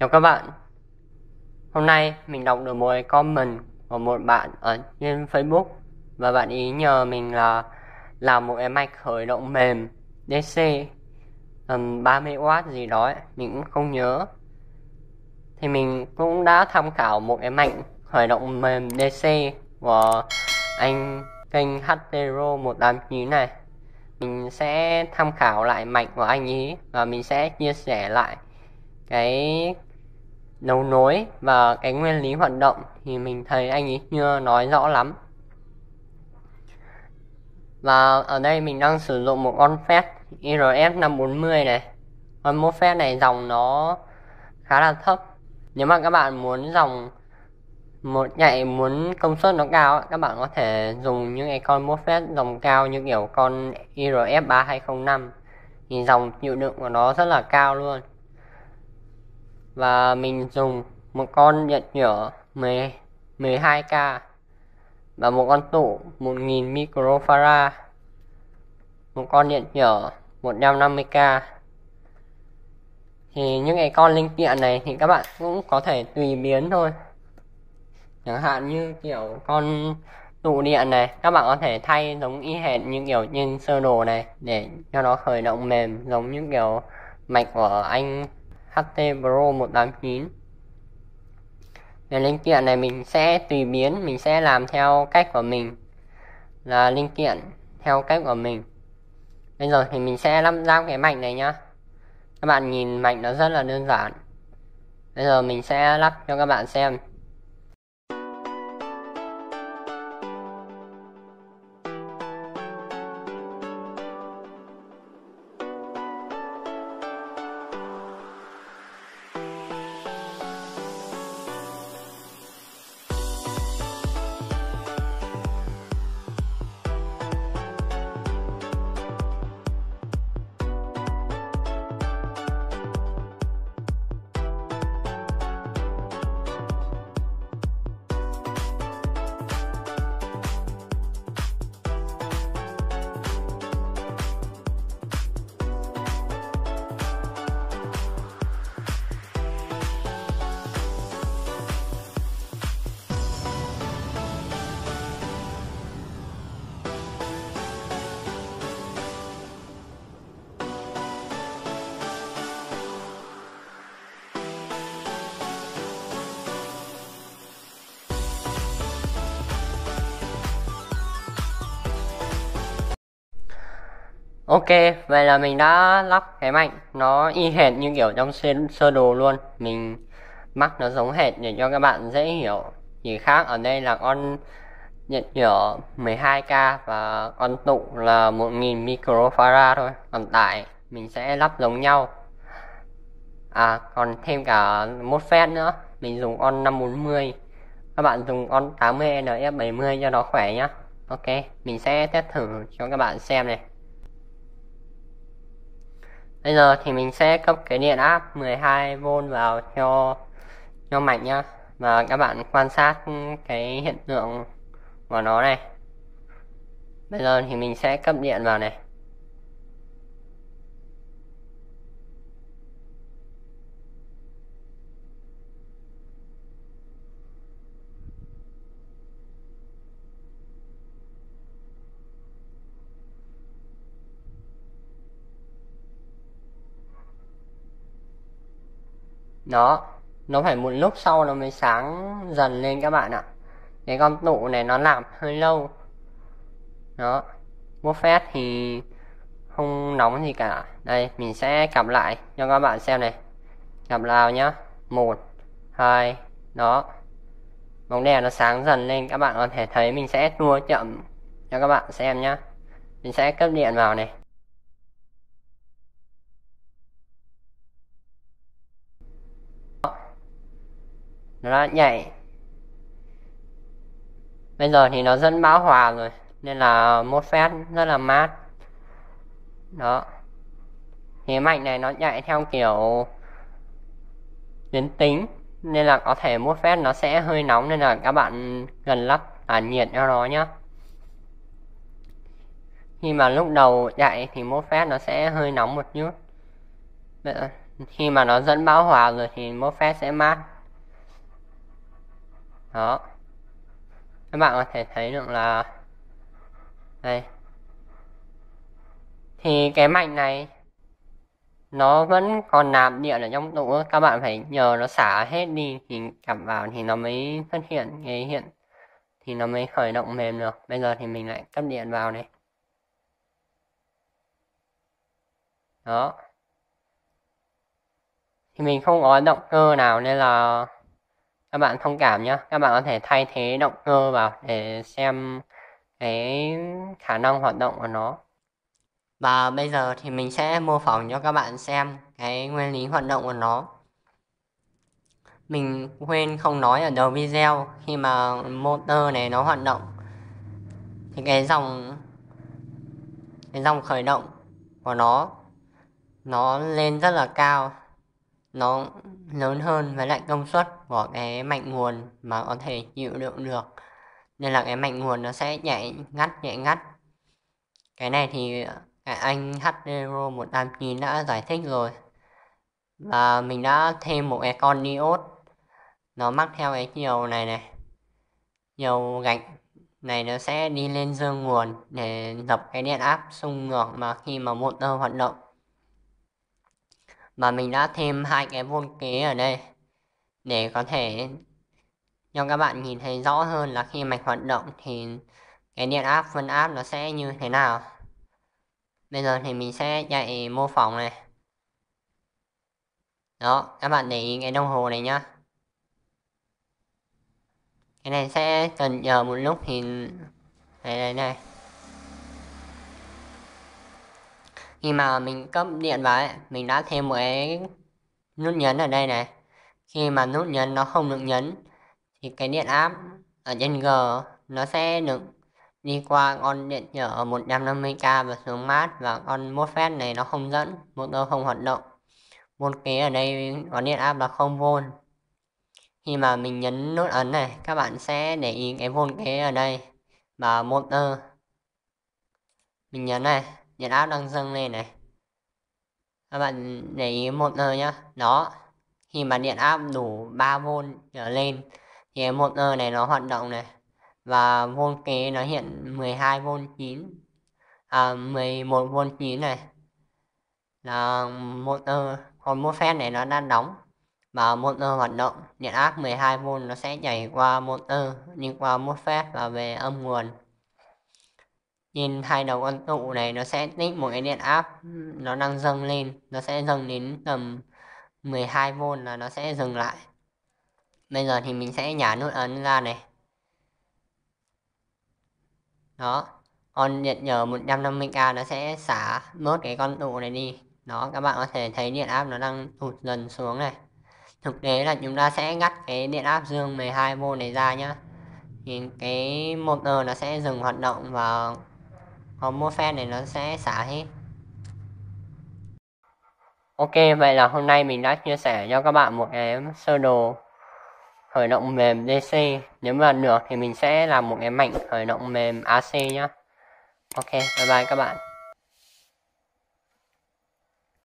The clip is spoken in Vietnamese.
Chào các bạn Hôm nay mình đọc được một comment của một bạn ở trên Facebook Và bạn ý nhờ mình là làm một cái mạch khởi động mềm DC tầm 30W gì đó ấy. Mình cũng không nhớ Thì mình cũng đã tham khảo một cái mạch khởi động mềm DC của anh kênh HTRO 189 này mình sẽ tham khảo lại mạch của anh ý và mình sẽ chia sẻ lại cái đấu nối và cái nguyên lý hoạt động thì mình thấy anh ấy chưa nói rõ lắm và ở đây mình đang sử dụng một con phép IRS 540 này con mốt phép này dòng nó khá là thấp nếu mà các bạn muốn dòng một nhạy muốn công suất nó cao các bạn có thể dùng những cái con MOSFET dòng cao như kiểu con IRF 3205 thì dòng chịu đựng của nó rất là cao luôn và mình dùng một con điện nhỏ 10, 12K và một con tụ 1000 microfarad một con điện nhỏ 150k thì những cái con linh kiện này thì các bạn cũng có thể tùy biến thôi chẳng hạn như kiểu con tụ điện này các bạn có thể thay giống y hệt như kiểu trên sơ đồ này để cho nó khởi động mềm giống như kiểu mạch của anh HT Pro 189 về linh kiện này mình sẽ tùy biến mình sẽ làm theo cách của mình là linh kiện theo cách của mình bây giờ thì mình sẽ lắp ráp cái mạch này nhá các bạn nhìn mạch nó rất là đơn giản bây giờ mình sẽ lắp cho các bạn xem Ok, vậy là mình đã lắp cái mạnh nó y hệt như kiểu trong sơ đồ luôn. Mình mắc nó giống hệt để cho các bạn dễ hiểu. Chỉ khác ở đây là con nhận nhỏ 12k và con tụ là 1000 microfarad thôi. Còn tại mình sẽ lắp giống nhau. À, còn thêm cả một phép nữa. Mình dùng on 540. Các bạn dùng on 80 NF70 cho nó khỏe nhá. Ok, mình sẽ test thử cho các bạn xem này bây giờ thì mình sẽ cấp cái điện áp 12V vào cho cho mạch nhá và các bạn quan sát cái hiện tượng của nó này bây giờ thì mình sẽ cấp điện vào này đó nó phải một lúc sau nó mới sáng dần lên các bạn ạ cái con tụ này nó làm hơi lâu đó mua Buffett thì không nóng gì cả đây mình sẽ cặp lại cho các bạn xem này cặp nào nhá một hai đó bóng đèn nó sáng dần lên các bạn có thể thấy mình sẽ tua chậm cho các bạn xem nhá mình sẽ cấp điện vào này nó đã nhảy bây giờ thì nó dẫn bão hòa rồi nên là mốt phép rất là mát đó thế mạnh này nó chạy theo kiểu tuyến tính nên là có thể mốt phép nó sẽ hơi nóng nên là các bạn gần lắp à, nhiệt cho nó nhá khi mà lúc đầu chạy thì mốt phép nó sẽ hơi nóng một chút khi mà nó dẫn bão hòa rồi thì mốt phép sẽ mát đó các bạn có thể thấy được là đây thì cái mạch này nó vẫn còn nạp điện ở trong tủ các bạn phải nhờ nó xả hết đi thì cặp vào thì nó mới xuất hiện cái hiện thì nó mới khởi động mềm được bây giờ thì mình lại cấp điện vào này đó thì mình không có động cơ nào nên là các bạn thông cảm nhé các bạn có thể thay thế động cơ vào để xem cái khả năng hoạt động của nó và bây giờ thì mình sẽ mô phỏng cho các bạn xem cái nguyên lý hoạt động của nó mình quên không nói ở đầu video khi mà motor này nó hoạt động thì cái dòng cái dòng khởi động của nó nó lên rất là cao nó ừ. lớn hơn với lại công suất của cái mạnh nguồn mà có thể chịu đựng được nên là cái mạnh nguồn nó sẽ nhảy ngắt nhảy ngắt cái này thì anh HDRO 189 đã giải thích rồi và mình đã thêm một cái con diode nó mắc theo cái chiều này này chiều gạch này nó sẽ đi lên dương nguồn để dập cái điện áp xung ngược mà khi mà motor hoạt động mà mình đã thêm hai cái vôn kế ở đây để có thể cho các bạn nhìn thấy rõ hơn là khi mạch hoạt động thì cái điện áp phân áp nó sẽ như thế nào bây giờ thì mình sẽ chạy mô phỏng này đó các bạn để ý cái đồng hồ này nhá cái này sẽ cần chờ một lúc thì đây đây đây khi mà mình cấp điện vào ấy, mình đã thêm một cái nút nhấn ở đây này khi mà nút nhấn nó không được nhấn thì cái điện áp ở trên G nó sẽ được đi qua con điện trở 150k và xuống mát và con MOSFET này nó không dẫn motor không hoạt động một cái ở đây có điện áp là không v khi mà mình nhấn nút ấn này các bạn sẽ để ý cái vôn kế ở đây và motor mình nhấn này nhiệt áp đang dâng lên này các bạn để ý một nơi nhá nó khi mà điện áp đủ 3V trở lên thì một nơi này nó hoạt động này và vôn kế nó hiện 12V chín à 11V chín này là một ơ còn một fan này nó đang đóng và một ơ hoạt động điện áp 12V nó sẽ nhảy qua một ơ đi qua một phép và về âm nguồn nhìn hai đầu con tụ này nó sẽ tích một cái điện áp nó đang dâng lên nó sẽ dâng đến tầm 12V là nó sẽ dừng lại bây giờ thì mình sẽ nhả nút ấn ra này đó con điện nhờ 150k nó sẽ xả mất cái con tụ này đi đó các bạn có thể thấy điện áp nó đang tụt dần xuống này thực tế là chúng ta sẽ ngắt cái điện áp dương 12V này ra nhá thì cái motor nó sẽ dừng hoạt động và mua homofan này nó sẽ xả hết Ok, vậy là hôm nay mình đã chia sẻ cho các bạn một cái sơ đồ khởi động mềm DC. Nếu mà được thì mình sẽ làm một cái mạnh khởi động mềm AC nhá. Ok, bye bye các bạn.